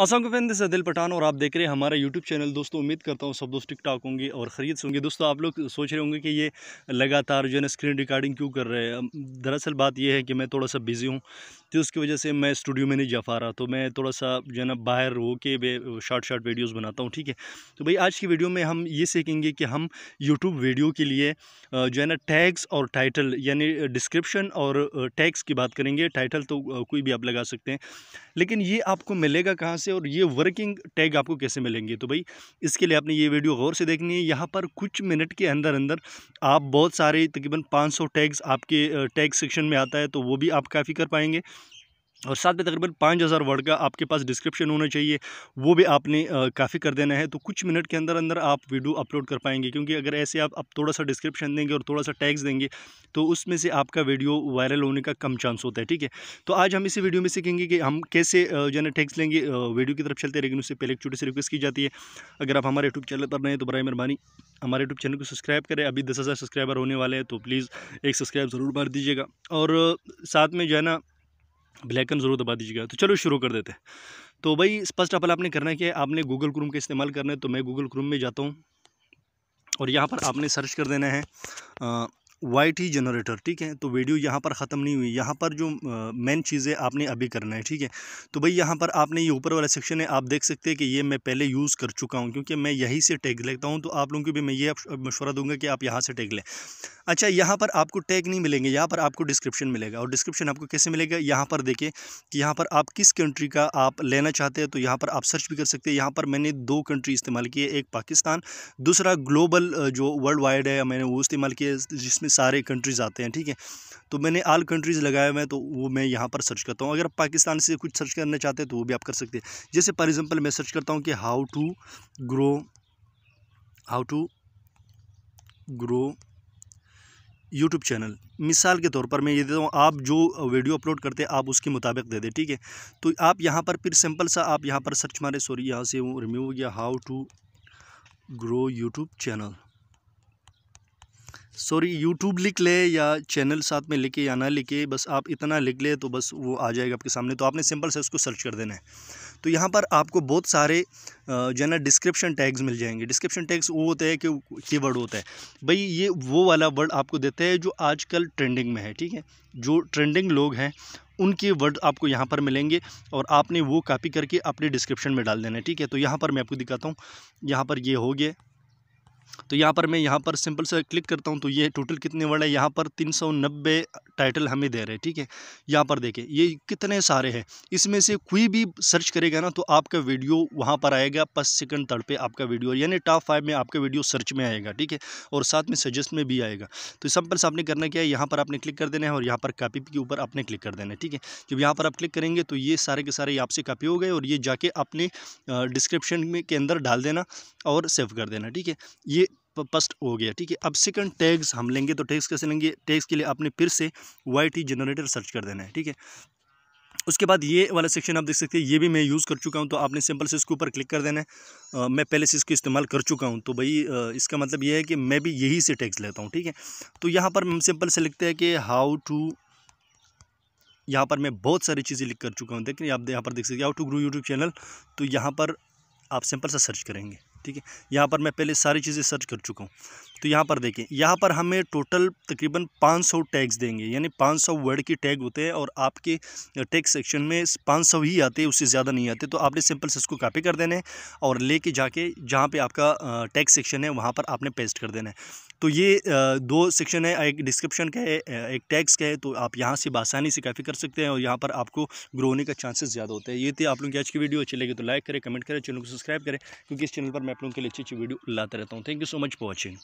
असम के fan this दिल पठान और आप देख रहे हैं हमारा यूट्यूब चैनल दोस्तों उम्मीद करता हूँ सब दोस्त टिक टॉक होंगे और ख़रीद से होंगे दोस्तों आप लोग सोच रहे होंगे कि ये लगातार जो है ना स्क्रीन रिकॉर्डिंग क्यों कर रहे हैं दरअसल बात यह है कि मैं थोड़ा सा बिज़ी हूँ तो उसकी वजह से मैं स्टूडियो में नहीं जा पा रहा तो मैं थोड़ा सा जो है ना बाहर हो के शॉर्ट शार्ट वीडियोज़ बनाता हूँ ठीक है तो भाई आज की वीडियो में हम ये सीखेंगे कि हम यूट्यूब वीडियो के लिए जो है ना टैग्स और टाइटल यानी डिस्क्रिप्शन और टैग्स की बात करेंगे टाइटल तो कोई भी आप लगा सकते हैं लेकिन ये आपको मिलेगा कहाँ से और ये वर्किंग टैग आपको कैसे मिलेंगे तो भाई इसके लिए आपने ये वीडियो गौर से देखनी है यहाँ पर कुछ मिनट के अंदर अंदर आप बहुत सारे तकरीबन 500 टैग्स आपके टैग सेक्शन में आता है तो वो भी आप काफ़ी कर पाएंगे और साथ में तकरीबन पाँच हज़ार वर्ड का आपके पास डिस्क्रिप्शन होना चाहिए वो भी आपने काफ़ी कर देना है तो कुछ मिनट के अंदर अंदर आप वीडियो अपलोड कर पाएंगे क्योंकि अगर ऐसे आप अब थोड़ा सा डिस्क्रिप्शन देंगे और थोड़ा सा टैग्स देंगे तो उसमें से आपका वीडियो वायरल होने का कम चांस होता है ठीक है तो आज हम इसी वीडियो में सीखेंगे कि हम कैसे जो है टैक्स लेंगे वीडियो की तरफ चलते लेकिन उससे पहले एक छोटी सी रिक्वेस्ट की जाती है अगर आप हमारे यूट्यूब चैनल पर नए तो बरए मेहरबानी हमारे यूट्यूब चैनल को सब्सक्राइब करें अभी दस हज़ार सब्सक्राइबर होने वाले हैं तो प्लीज़ एक सब्सक्राइब ज़रूर मार दीजिएगा और साथ में जो है ना ब्लैकन ज़रूर दबा दीजिएगा तो चलो शुरू कर देते हैं तो भाई स्पष्ट अपल आपने करना है कि आपने गूगल क्रूम का इस्तेमाल करना है तो मैं गूगल क्रूम में जाता हूँ और यहाँ पर आपने सर्च कर देना है वाइट ही जनरेटर ठीक है तो वीडियो यहाँ पर ख़त्म नहीं हुई यहाँ पर जो मेन चीज़ें आपने अभी करना है ठीक है तो भाई यहाँ पर आपने ये ऊपर वाला सेक्शन है आप देख सकते हैं कि ये मैं पहले यूज़ कर चुका हूँ क्योंकि मैं यहीं से टैग लेता हूँ तो आप लोगों को भी मैं ये मशवरा दूंगा कि आप यहाँ से टैग लें अच्छा यहाँ पर आपको टैग नहीं मिलेंगे यहाँ पर आपको डिस्क्रिप्शन मिलेगा और डिस्क्रिप्शन आपको कैसे मिलेगा यहाँ पर देखें कि यहाँ पर आप किस कंट्री का आप लेना चाहते हैं तो यहाँ पर आप सर्च भी कर सकते हैं यहाँ पर मैंने दो कंट्री इस्तेमाल है एक पाकिस्तान दूसरा ग्लोबल जो वर्ल्ड वाइड है मैंने वो इस्तेमाल किया जिसमें इसमें सारे कंट्रीज़ आते हैं ठीक है तो मैंने आल कंट्रीज़ लगाए हुए हैं तो वो मैं यहाँ पर सर्च करता हूँ अगर आप पाकिस्तान से कुछ सर्च करना चाहते हैं तो वो भी आप कर सकते हैं जैसे फॉर एग्ज़ाम्पल मैं सर्च करता हूँ कि how to grow how to grow YouTube channel मिसाल के तौर पर मैं ये देता हूँ आप जो वीडियो अपलोड करते हैं आप उसके मुताबिक दे दें ठीक है तो आप यहाँ पर फिर सिंपल सा आप यहाँ पर सर्च मारे सॉरी यहाँ से वो रिमूव हो गया how to grow YouTube channel sorry YouTube लिख ले या चैनल साथ में लिखे या ना लिखे बस आप इतना लिख ले तो बस वो आ जाएगा आपके सामने तो आपने सिंपल से उसको सर्च कर देना है तो यहाँ पर आपको बहुत सारे जो है ना डिस्क्रिप्शन टैग्स मिल जाएंगे डिस्क्रिप्शन टैग्स वो होते हैं कि वर्ड होता है भाई ये वो वाला वर्ड आपको देते हैं जो आजकल ट्रेंडिंग में है ठीक है जो ट्रेंडिंग लोग हैं उनके वर्ड आपको यहाँ पर मिलेंगे और आपने वो कॉपी करके अपने डिस्क्रिप्शन में डाल देना है ठीक है तो यहाँ पर मैं आपको दिखाता हूँ यहाँ पर ये हो गया तो यहाँ पर मैं यहाँ पर सिंपल से क्लिक करता हूँ तो ये टोटल कितने वर्ड है यहाँ पर तीन सौ नब्बे टाइटल हमें दे रहे हैं ठीक है यहाँ पर देखें ये कितने सारे हैं इसमें से कोई भी सर्च करेगा ना तो आपका वीडियो वहाँ पर आएगा पस सेकंड थर्ड पे आपका वीडियो यानी टॉप फाइव में आपका वीडियो सर्च में आएगा ठीक है और साथ में सजेस्ट में भी आएगा तो सब पर आपने करना क्या है यहाँ पर आपने क्लिक कर देना है और यहाँ पर कापी के ऊपर आपने क्लिक कर देना है ठीक है जब यहाँ पर आप क्लिक करेंगे तो ये सारे के सारे आपसे कापी हो गए और ये जाके अपने डिस्क्रिप्शन में के अंदर डाल देना और सेव कर देना ठीक है ये स्पष्ट हो गया ठीक है अब सेकंड टैग्स हम लेंगे तो टैग्स कैसे लेंगे टैग्स के लिए आपने फिर से वाई टी जनरेटर सर्च कर देना है ठीक है उसके बाद ये वाला सेक्शन आप देख सकते हैं ये भी मैं यूज़ कर चुका हूँ तो आपने सिंपल से इसके ऊपर क्लिक कर देना है आ, मैं पहले से इसको इस्तेमाल कर चुका हूँ तो भाई आ, इसका मतलब ये है कि मैं भी यही से टैक्स लेता हूँ ठीक है तो यहाँ पर हम सिंपल से लिखते हैं कि हाउ टू यहाँ पर मैं बहुत सारी चीज़ें लिख कर चुका हूँ देखिए आप यहाँ पर देख सकते हैं how to grow YouTube channel तो यहाँ पर आप सिंपल सा सर्च करेंगे ठीक है यहाँ पर मैं पहले सारी चीज़ें सर्च कर चुका हूँ तो यहाँ पर देखें यहाँ पर हमें टोटल तकरीबन 500 टैग्स देंगे यानी 500 वर्ड की टैग होते हैं और आपके टैग सेक्शन में 500 ही आते हैं उससे ज़्यादा नहीं आते तो आपने सिंपल से इसको कॉपी कर देना है और लेके जाके जहाँ पे आपका टैग सेक्शन है वहाँ पर आपने पेस्ट कर देना है तो ये दो सेक्शन है एक डिस्क्रिप्शन का है एक टैक्स का है तो आप यहाँ से आसानी से काफ़ी कर सकते हैं और यहाँ पर आपको ग्रो होने का चांसेस ज़्यादा होता है ये थी आप लोग की आज की वीडियो अच्छी लगी तो लाइक करें कमेंट करें चैनल को सब्सक्राइब करें क्योंकि इस चैनल पर मैं आप लोगों के लिए अच्छी अच्छी वीडियो लाते रहता हूँ thank you so much for watching